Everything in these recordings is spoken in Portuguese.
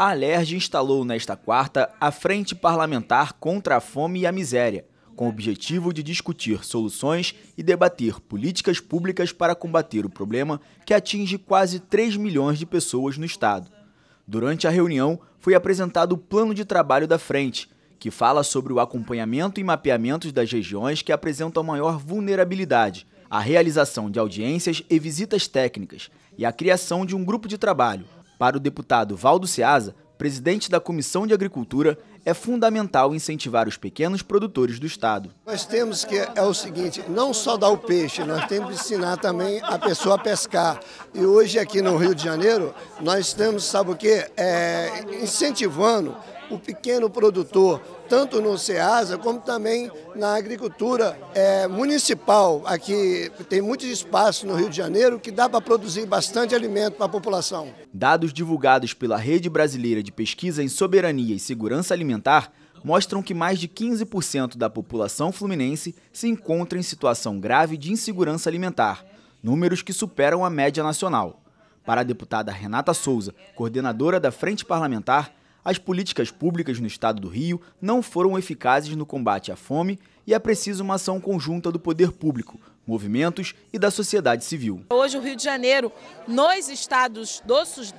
A Alerj instalou nesta quarta a Frente Parlamentar contra a Fome e a Miséria, com o objetivo de discutir soluções e debater políticas públicas para combater o problema que atinge quase 3 milhões de pessoas no Estado. Durante a reunião, foi apresentado o plano de trabalho da frente, que fala sobre o acompanhamento e mapeamento das regiões que apresentam maior vulnerabilidade, a realização de audiências e visitas técnicas e a criação de um grupo de trabalho para o deputado Valdo Ciaza, presidente da Comissão de Agricultura, é fundamental incentivar os pequenos produtores do Estado. Nós temos que, é o seguinte, não só dar o peixe, nós temos que ensinar também a pessoa a pescar. E hoje aqui no Rio de Janeiro, nós estamos, sabe o quê? É, incentivando o pequeno produtor, tanto no SEASA como também na agricultura é, municipal. Aqui tem muito espaço no Rio de Janeiro que dá para produzir bastante alimento para a população. Dados divulgados pela Rede Brasileira de Pesquisa em Soberania e Segurança Alimentar mostram que mais de 15% da população fluminense se encontra em situação grave de insegurança alimentar, números que superam a média nacional. Para a deputada Renata Souza, coordenadora da Frente Parlamentar, as políticas públicas no estado do Rio não foram eficazes no combate à fome e é preciso uma ação conjunta do poder público, movimentos e da sociedade civil. Hoje o Rio de Janeiro, nos estados do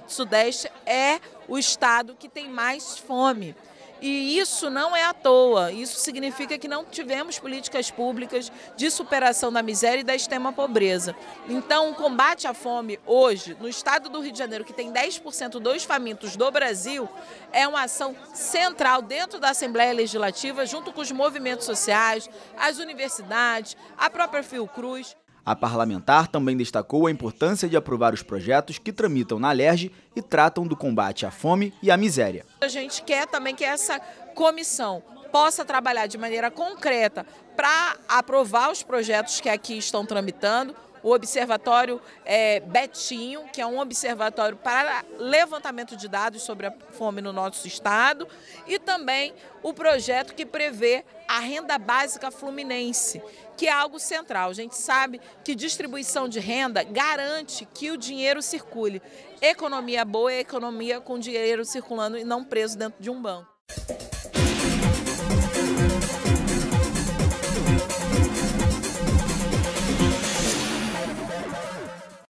Sudeste, é o estado que tem mais fome. E isso não é à toa, isso significa que não tivemos políticas públicas de superação da miséria e da extrema pobreza. Então, o combate à fome hoje, no estado do Rio de Janeiro, que tem 10% dos famintos do Brasil, é uma ação central dentro da Assembleia Legislativa, junto com os movimentos sociais, as universidades, a própria Fiocruz. A parlamentar também destacou a importância de aprovar os projetos que tramitam na Alerj e tratam do combate à fome e à miséria. A gente quer também que essa comissão possa trabalhar de maneira concreta para aprovar os projetos que aqui estão tramitando, o Observatório é, Betinho, que é um observatório para levantamento de dados sobre a fome no nosso estado, e também o projeto que prevê a renda básica fluminense, que é algo central. A gente sabe que distribuição de renda garante que o dinheiro circule. Economia boa é economia com dinheiro circulando e não preso dentro de um banco.